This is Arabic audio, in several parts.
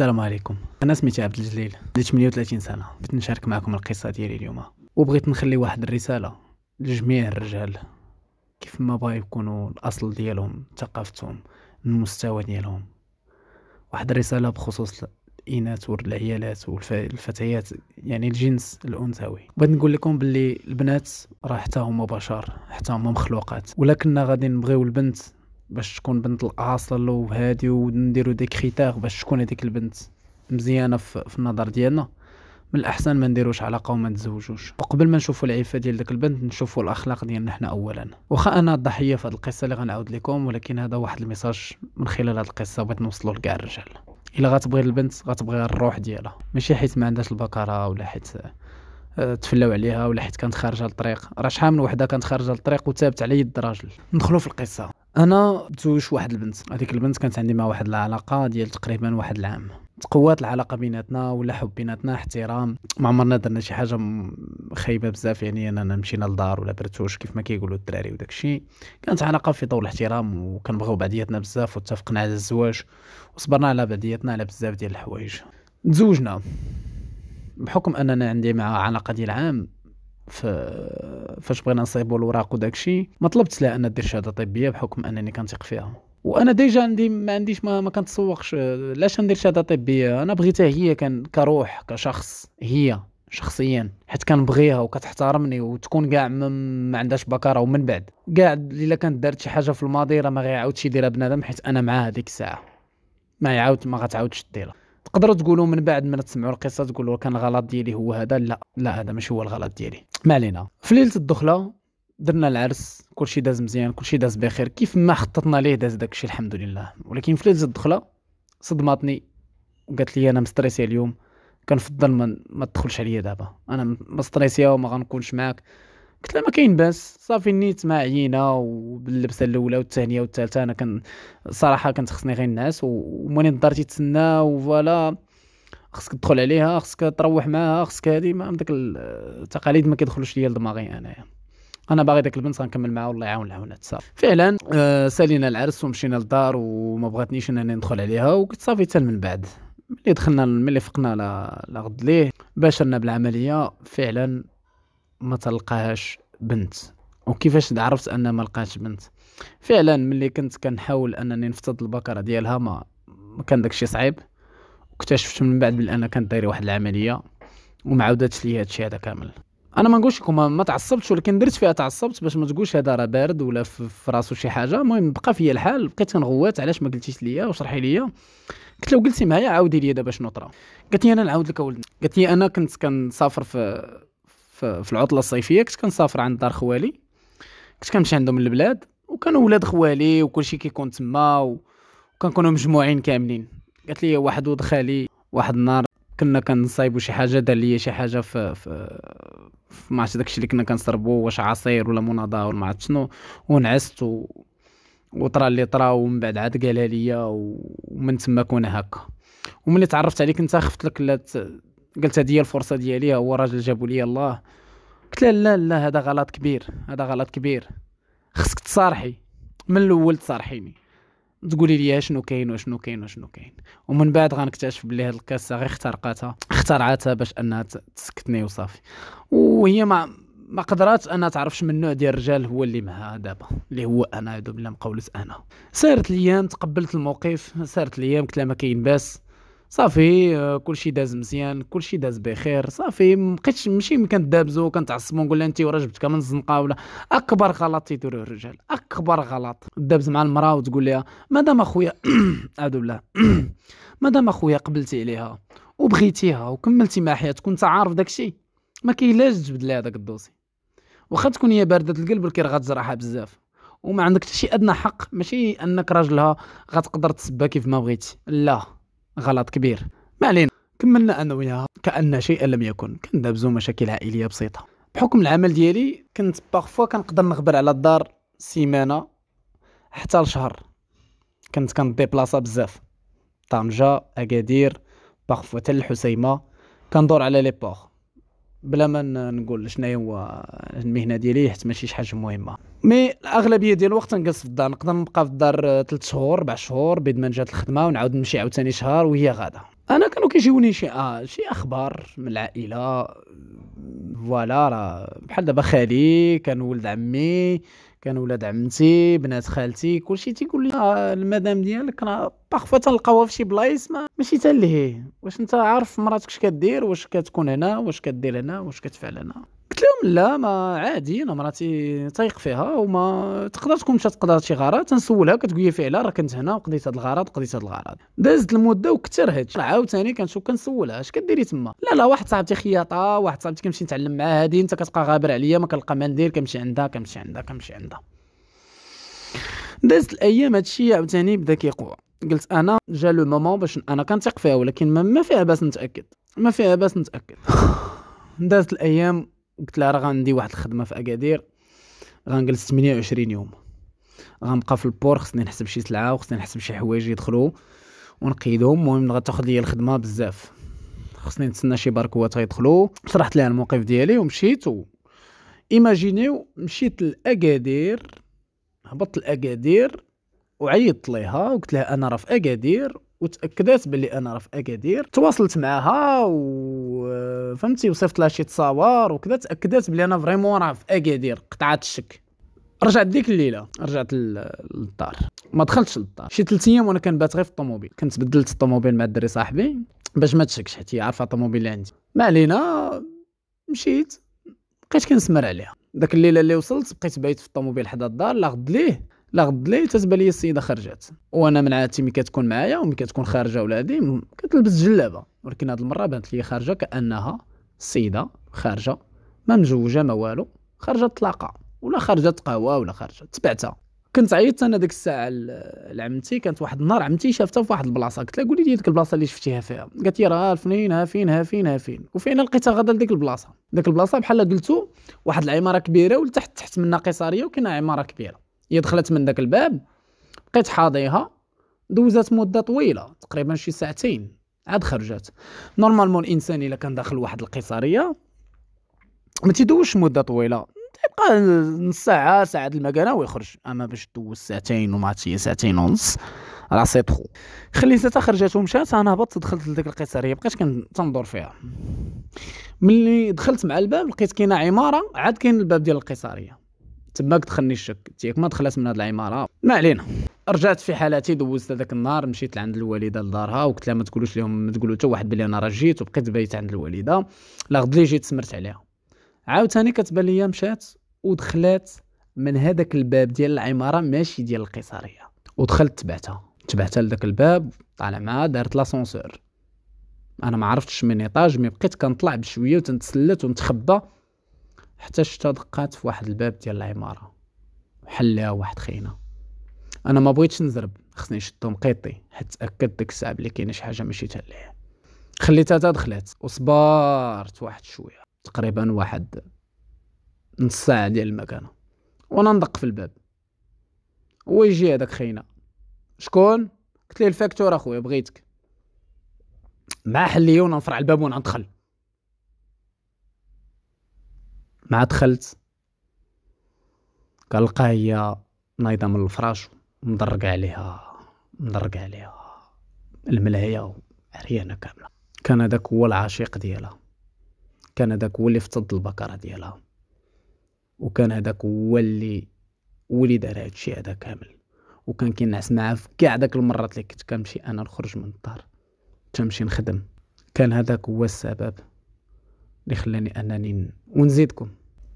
السلام عليكم انا سميتي عبد الجليل عندي 38 سنه بغيت نشارك معكم القصه ديالي اليوم وبغيت نخلي واحد الرساله لجميع الرجال كيف ما بغا يكونوا الاصل ديالهم ثقافتهم المستوى ديالهم واحد الرساله بخصوص الاناث والعيالات والفتيات يعني الجنس الانثوي بغيت نقول لكم باللي البنات راه حتى هما بشر حتى هما مخلوقات ولكننا غادي نبغيو البنت باش تكون بنت الاصل وهادي ونديرو دي كريتير باش تكون هذيك البنت مزيانه في النظر ديالنا من الاحسن ما نديروش علاقه وما نتزوجوش وقبل ما نشوفوا العفه ديال داك البنت نشوفوا الاخلاق ديالنا حنا اولا واخا انا الضحيه في هذه القصه اللي غنعاود لكم ولكن هذا واحد الميساج من خلال هذه القصه بغيت نوصلو لكاع الرجال الا غتبغي البنت غتبغي الروح ديالها ماشي حيت ما عندهاش البكره ولا حيت آه، تفلاو عليها ولا حيت كانت خارجه للطريق راه شحال من وحده كانت خارجه للطريق وثابت على يد راجل ندخلوا في القصه انا تزوجت واحد البنت هذيك البنت كانت عندي مع واحد العلاقه ديال تقريبا واحد العام تقوات العلاقه بيناتنا ولا حب بيناتنا احترام ما عمرنا درنا شي حاجه خايبه بزاف يعني اننا مشينا لدار ولا برتوش كيف ما كيقولوا الدراري وداك الشيء كانت علاقه في ضوء الاحترام وكنبغيو بعضياتنا بزاف واتفقنا على الزواج وصبرنا على بعضياتنا على بزاف ديال الحوايج تزوجنا بحكم اننا عندي مع علاقه ديال عام فاش بغينا نصايبو الوراق وداكشي ما طلبت لها ان دير شهاده طبيه بحكم انني كنثق فيها وانا ديجا عندي ما عنديش ما, ما كنتسوقش علاش ندير شهاده طبيه انا بغيتها هي كان كروح كشخص هي شخصيا حيت كنبغيها وكتحترمني وتكون كاع ما عندهاش بكاره ومن بعد كاع الا كانت دارت شي حاجه في الماضي راه ما غيعاودش يديرها بنادم حيت انا معاه هذيك الساعه ما يعاود ما غتعاودش ديرها تقدروا تقولوا من بعد ما تسمعوا القصه تقولوا كان الغلط ديالي هو هذا لا لا هذا ماشي هو الغلط ديالي ما علينا في ليله الدخله درنا العرس كلشي داز مزيان كلشي داز بخير كيف ما خططنا ليه داز داكشي الحمد لله ولكن في ليله الدخله صدمتني وقالت لي انا مستريسي اليوم كنفضل ما ما تدخلش عليا دابا انا مستريسي وما غنكونش معاك قلت لها ما كاين باس صافي نيت مع عينه وباللبسه الاولى والثانيه والثالثه انا كان صراحه كنت خصني غير الناس وماني نضرتي تسنى وفوالا خصك تدخل عليها خصك تروح معاها خصك هادي ما داك التقاليد ما كيدخلوش ليا لدماغي انايا يعني. انا باغي داك البنت غنكمل معاها والله يعاون لها صافي فعلا آه سالينا العرس ومشينا للدار وما بغاتنيش انني ندخل عليها وقلت صافي حتى من بعد ملي دخلنا ملي فقنا لغد ليه باشرنا بالعمليه فعلا ما تلقاهاش بنت وكيفاش عرفت ان ما لقاش بنت فعلا ملي كنت كنحاول انني نفتض البكره ديالها ما كان داكشي صعيب اكتشفت من بعد بلي انا كانت دايره واحد العمليه وما عاودتش لي هادشي هذا كامل انا ما نقولش لكم ما تعصبتش ولكن درت فيها تعصبت باش ما تقولش هذا راه بارد ولا في راسو شي حاجه المهم بقى فيا الحال بقيت كنغوات علاش ما قلتيش ليا وشرحي ليا قلت لو قلتي معايا عاودي ليا دابا شنو طرا قالت لي انا نعاود لك اولد قالت لي انا كنت كنسافر في في, في العطله الصيفيه كنت كنسافر عند دار خوالي كنت كنمشي عندهم للبلاد وكانوا ولاد خوالي وكلشي كيكون تما وكنكونوا مجموعين كاملين قالت لي واحد ود خالي واحد النهار كنا كنصايبو شي حاجه دار ليا شي حاجه في في, في ما عرفتش داكشي اللي كنا كنصربو واش عصير ولا مناضه ولا ما عرفت شنو ونعست و... وطرا اللي طرا ومن بعد عاد قالها ليا ومن تما كون هكا وملي تعرفت عليك انت خفت لك لا قلت هذه هي الفرصه ديالي هو راجل جابو لي الله قلت لها لا لا هذا غلط كبير هذا غلط كبير خصك تصارحي من الاول تصارحيني تقولي لي إيه شنو كاين وشنو كاين وشنو كاين ومن بعد غنكتشف بلي هاد الكاسه غير اخترقاتها اخترعاتها باش انها تسكتني وصافي وهي ما ما قدرات انها تعرفش من نوع ديال الرجال هو اللي معها دابا اللي هو انا يا دوب مقولت انا سارت الايام تقبلت الموقف سارت الايام قلت لها ما كاين باس صافي آه، كلشي داز مزيان كلشي داز بخير صافي مبقيتش ماشي كندابزو كنتعصبو نقول لها انت وراه جبتك من الزنقه ولا اكبر غلط تيديروه الرجال اكبر غلط دابز مع المراه وتقول لها مادام اخويا اعوذ بالله مادام اخويا قبلتي عليها وبغيتيها وكملتي مع حياتك وانت عارف داكشي ما كيلاش تجبد لها داك الدوسي واخا تكون هي بارده القلب ولكن راه غتجرحها بزاف وما عندك حتى شي ادنى حق ماشي انك راجلها غتقدر تسبها كيف ما بغيتي لا غلط كبير ما علينا كملنا انا وياها كان شيئا لم يكن كندابزو مشاكل عائليه بسيطه بحكم العمل ديالي كنت باغفوا كنقدر نغبر على الدار سيمانه حتى لشهر كنت كنديبلاصا بزاف طنجه اكادير باغفوا حتى الحسيمه كندور على لي بور بلا ما نقول شنو هو المهنه ديالي حيت ماشي شي حاجه مهمه مي الاغلبيه ديال الوقت نجلس في الدار نقدر نبقى في الدار 3 آه، شهور 4 شهور بيد ما جات الخدمه ونعاود نمشي عاوتاني شهر وهي غادا انا كانوا كيجيوني شي آه شي اخبار من العائله فوالا راه بحال دابا خالي كان ولد عمي كان ولاد عمتي بنات خالتي كلشي تيقول لي آه، المدام ديالك راه باغفوا تلقاوها في شي بلايص ما ماشي تلهيه واش انت عارف مراتك اش كدير واش كتكون هنا واش كدير هنا واش كتفعل هنا لا ما عادي انا مراتي تايق فيها وما تقدر تكون مشات تقدر شي غرض تنسولها كتقول لي فعلا راه كنت هنا وقضيت هذا الغرض قضيت هذا الغرض دازت المده وكثر هاد عاوتاني كنشوف كنسولها اش كديري تما لا لا واحد صاحبتي خياطه واحد صاحبتي كنمشي نتعلم معاه هادي انت كتبقى غابر عليا ما كنلقى ما ندير كنمشي عندها كنمشي عندها كنمشي عندها دازت الايام هادشي عاوتاني بدا كيقوى قلت انا جا لو مومون باش انا كنثق فيها ولكن ما فيها باس نتاكد ما فيها باس نتاكد دازت الايام قلت لها راه غندي واحد الخدمه في اكادير غنجلس 28 يوم غنبقى في البور خصني نحسب شي سلعه وخصني نحسب شي حوايج يدخلوا ونقيدهم المهم غتاخد ليا الخدمه بزاف خصني نتسنى شي باركوات غيدخلوا شرحت لها الموقف ديالي ومشيت و ايماجينيو مشيت لاكادير هبطت لاكادير وعيطت ليها وقلت لها انا راه في اكادير وتاكدات باللي انا راه في اكادير تواصلت معها وفهمتي وصيفط لها شي تصاور وكذا تاكدات بلي انا فريمون راه في اكادير قطعت الشك رجعت ديك الليله رجعت للدار ما دخلتش للدار شي ثلاث ايام وانا كنبات غير في الطوموبيل كنت بدلت الطوموبيل مع الدري صاحبي باش ما تشكش حيت هي عارفه الطوموبيل اللي عندي ما علينا مشيت بقيت كنسمر عليها داك الليله اللي وصلت بقيت بايت في الطوموبيل حدا الدار لا غد ليه لا غد لي تتبان لي السيده خرجت وانا من عادتي ملي كتكون معايا وملي كتكون خارجه ولادي كتلبس جلابه ولكن هذه المره بانت لي خارجه كانها السيده خارجه ما مزوجه ما والو خارجه طلاقة ولا خارجه قهوه ولا خارجه تبعتها كنت عيطت انا ديك الساعه لعمتي كانت واحد النهار عمتي شافتها في واحد البلاصه قلت لها قولي لي ديك البلاصه اللي شفتيها فيها قالت لي راه فين ها فين ها فين ها فين وفين لقيتها غدا لديك البلاصه ديك البلاصه بحال قلتو واحد العماره كبيره ولتحت تحت منها قصاريه وكاينه عماره كبيره هي دخلت من داك الباب بقيت حاضيها دوزات مده طويله تقريبا شي ساعتين عاد خرجت نورمالمون الانسان الا كان داخل واحد القيصريه ما تيدوش مده طويله تبقى نص ساعه ساعه المكانه ويخرج اما باش دوز ساعتين وما هي ساعتين ونص راه سي خليت خليتها خرجت ومشات انا هبطت دخلت لديك القيصريه بقيت كنتنظر فيها ملي دخلت مع الباب لقيت كاينه عماره عاد كاين الباب ديال القيصريه تماك دخلني الشك تيك ما دخلت من هاد العماره ما علينا رجعت في حالاتي دوزت هذاك النهار مشيت لعند الوالده لدارها وقلت لها ما تقولوش لهم ما تقولوا حتى واحد بلي انا راه جيت وبقيت بايت عند الوالده لا غد لي جيت سمرت عليها عاوتاني كتبان ليا مشات ودخلات من هذاك الباب ديال العماره ماشي ديال القيصريه ودخلت تبعتها تبعتها لذاك الباب طالع معاها دارت لاسونسور انا ما عرفتش من ايطاج مي بقيت كنطلع بشويه وتنتسلت ونتخبى حتى شتا دقات في واحد الباب ديال العماره ليها واحد خينا انا ما بغيتش نزرب خصني نشدو مقيطي حيت تاكد ديك الساعه بلي كاينه شي حاجه ماشي تاليه خليتها تا دخلت وصبرت واحد شويه تقريبا واحد نص ساعه ديال المكانه وانا ندق في الباب هو يجي هذاك خينا شكون قلت ليه الفاكتور اخويا بغيتك مع حلي وانا نفرع الباب وندخل ندخل مع دخلت كنلقى هي نايضه من الفراش مضرق عليها مضرق عليها الملايه عريانه كامله كان هذاك هو العشيق ديالها كان هذاك هو اللي فتض البكره ديالها وكان هذاك هو اللي هو دار هادشي هذا كامل وكان كينعس معاه في كاع داك المرات اللي كنت كنمشي انا نخرج من الدار تنمشي نخدم كان هذاك هو السبب اللي خلاني انني ونزيدكم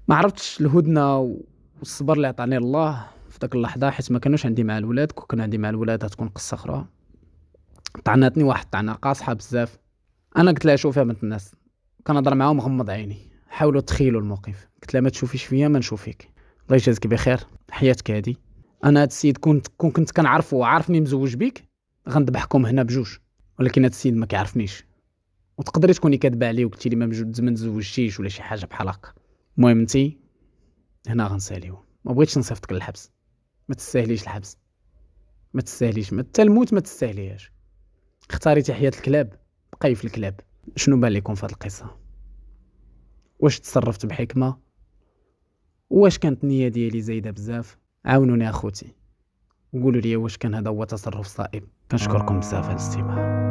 ما عرفتش الهدنه والصبر اللي عطاني الله في ذاك اللحظه حيت ما كانوش عندي مع الولاد كون كان عندي مع الولاد هتكون قصه اخرى طعناتني واحد طعنه قاصحه بزاف انا قلت لها شوفي يا بنت الناس كنهضر معاهم غمض عيني حاولوا تخيلوا الموقف قلت لها ما تشوفيش فيا ما نشوفك الله يجازك بخير حياتك هادي انا هاد السيد كنت كون كنت كنعرفو وعارفني مزوج بيك غندبحكم هنا بجوج ولكن هاد السيد ما كيعرفنيش وتقدري تكوني كاتبه عليه وقلتي لي ما تزوجتيش ولا شي حاجه بحال هكا المهم انت هنا غنساليو ما بغيتش نصيفطك للحبس ما تستاهليش الحبس ما تستاهليش حتى الموت ما تستاهليهاش اختاري تحية الكلاب بقاي في الكلاب شنو بان لكم في هاد القصه واش تصرفت بحكمه واش كانت النيه ديالي زايده بزاف عاونوني اخوتي قولوا لي واش كان هذا هو تصرف صائب كنشكركم بزاف على الاستماع